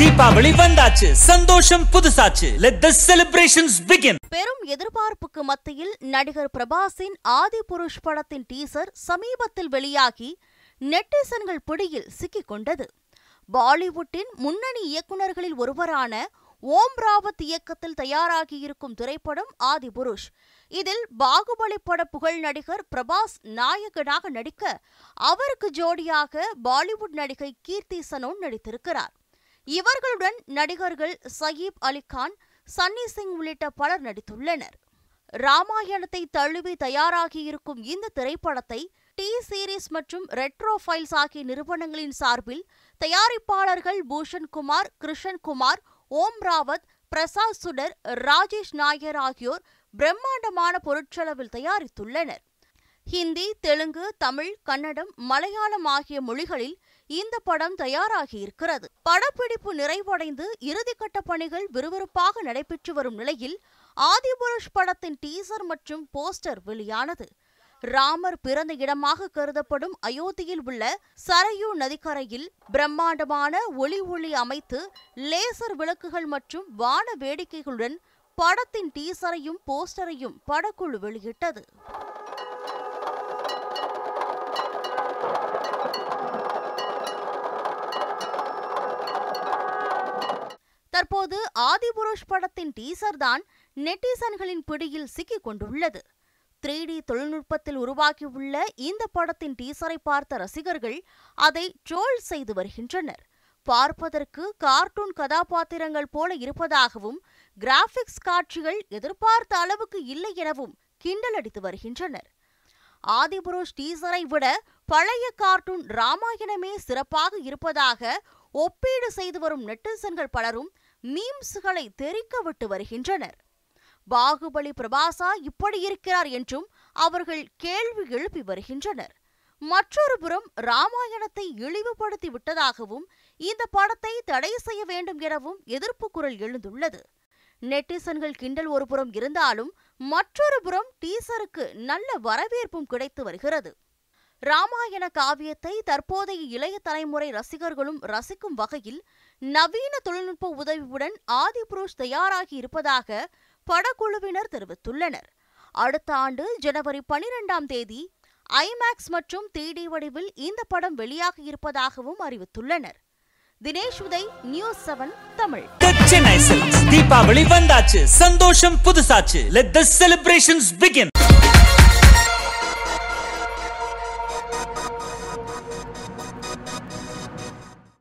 தீபாவளி வந்தாச்சு சந்தோஷம் புதுசாச்சு பெரும் எதிர்பார்ப்புக்கு மத்தியில் நடிகர் பிரபாஸின் ஆதி புருஷ் படத்தின் டீசர் சமீபத்தில் வெளியாகி நெட்டிசன்கள் பிடியில் சிக்கிக் கொண்டது பாலிவுட்டின் முன்னணி இயக்குநர்களில் ஒருவரான ஓம் ராவத் இயக்கத்தில் தயாராகியிருக்கும் திரைப்படம் ஆதிபுருஷ் இதில் பாகுபலி பட புகழ் நடிகர் பிரபாஸ் நாயகனாக நடிக்க அவருக்கு ஜோடியாக பாலிவுட் நடிகை கீர்த்தி சனோன் நடித்திருக்கிறார் இவர்களுடன் நடிகர்கள் சயீப் அலிகான் சன்னி சிங் உள்ளிட்ட பலர் நடித்துள்ளனர் ராமாயணத்தை தழுவி தயாராகியிருக்கும் இந்த திரைப்படத்தை டி சீரீஸ் மற்றும் ரெட்ரோ ஃபைல்ஸ் ஆகிய நிறுவனங்களின் சார்பில் தயாரிப்பாளர்கள் பூஷன் குமார் கிருஷன் குமார் ஓம் ராவத் பிரசாத் சுடர் ராஜேஷ் நாயர் ஆகியோர் பிரம்மாண்டமான பொருட்செலவில் தயாரித்துள்ளனர் ஹிந்தி தெலுங்கு தமிழ் கன்னடம் மலையாளம் ஆகிய மொழிகளில் இந்த படம் தயாராகி இருக்கிறது படப்பிடிப்பு நிறைவடைந்து இறுதிக்கட்ட பணிகள் விறுவிறுப்பாக நடைபெற்று வரும் நிலையில் ஆதிபுருஷ் படத்தின் டீசர் மற்றும் போஸ்டர் வெளியானது ராமர் பிறந்த இடமாக கருதப்படும் அயோத்தியில் உள்ள சரையு நதிக்கரையில் பிரம்மாண்டமான ஒளி ஒளி அமைத்து லேசர் விளக்குகள் மற்றும் வான வேடிக்கைகளுடன் படத்தின் டீசரையும் போஸ்டரையும் படக்குழு வெளியிட்டது தற்போது ஆதிபுருஷ் படத்தின் டீசர் தான் நெட்டிசன்களின் பிடியில் சிக்கிக் கொண்டுள்ளது த்ரீ டி தொழில்நுட்பத்தில் உருவாகியுள்ள இந்த படத்தின் டீசரை பார்த்த ரசிகர்கள் அதை ட்ரோல் செய்து வருகின்றனர் பார்ப்பதற்கு கார்ட்டூன் கதாபாத்திரங்கள் போல இருப்பதாகவும் கிராபிக்ஸ் காட்சிகள் எதிர்பார்த்த அளவுக்கு இல்லை எனவும் கிண்டல் அடித்து வருகின்றனர் ஆதிபுருஷ் டீசரை விட பழைய கார்ட்டூன் ராமாயணமே சிறப்பாக இருப்பதாக ஒப்பீடு செய்து வரும் நெட்டிசன்கள் பலரும் மீம்ஸ்களை தெரிக்க விட்டு வருகின்றனர் பாகுபலி பிரபாசா இப்படி இருக்கிறார் என்றும் அவர்கள் கேள்வி எழுப்பி வருகின்றனர் மற்றொரு புறம் ராமாயணத்தை இழிவுபடுத்தி விட்டதாகவும் இந்த படத்தை தடை செய்ய வேண்டும் எனவும் எதிர்ப்பு குரல் எழுந்துள்ளது நெட்டிசன்கள் கிண்டல் ஒருபுறம் இருந்தாலும் மற்றொரு புறம் டீசருக்கு நல்ல வரவேற்பும் கிடைத்து வருகிறது ராமாயண காவியத்தை தற்போதைய இளைய தலைமுறை ரசிகர்களும் ரசிக்கும் வகையில் நவீன தொழில்நுட்ப உதவியுடன் ஆதிபுருஷ் தயாராகி இருப்பதாக படக்குழுவினர் தெரிவித்துள்ளனர் அடுத்த ஆண்டு ஜனவரி பனிரெண்டாம் தேதி ஐமேக்ஸ் மற்றும் தேடி வடிவில் இந்த படம் வெளியாக இருப்பதாகவும் அறிவித்துள்ளனர் தினேஷ் உதய் நியூஸ் செவன் தமிழ் தீபாவளி வந்தாச்சு சந்தோஷம் புதுசாச்சு லெட் செலிப்ரேஷன்ஸ் பிகின்